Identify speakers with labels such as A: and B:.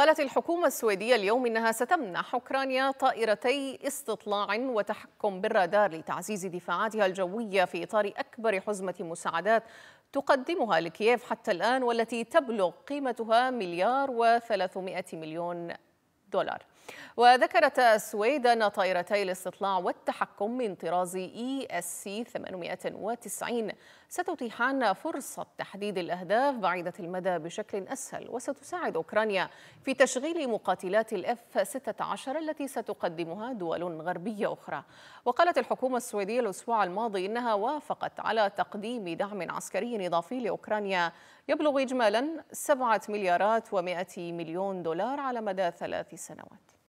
A: قالت الحكومة السويدية اليوم إنها ستمنح أوكرانيا طائرتي استطلاع وتحكم بالرادار لتعزيز دفاعاتها الجوية في إطار أكبر حزمة مساعدات تقدمها لكييف حتى الآن والتي تبلغ قيمتها مليار وثلاثمائة مليون دولار وذكرت السويد أن طائرتي الاستطلاع والتحكم من طراز إي اس سي 890 ستتيحان فرصة تحديد الأهداف بعيدة المدى بشكل أسهل وستساعد أوكرانيا في تشغيل مقاتلات الإف 16 التي ستقدمها دول غربية أخرى وقالت الحكومة السويدية الأسبوع الماضي إنها وافقت على تقديم دعم عسكري إضافي لأوكرانيا يبلغ إجمالا 7 مليارات و100 مليون دولار على مدى ثلاث سنوات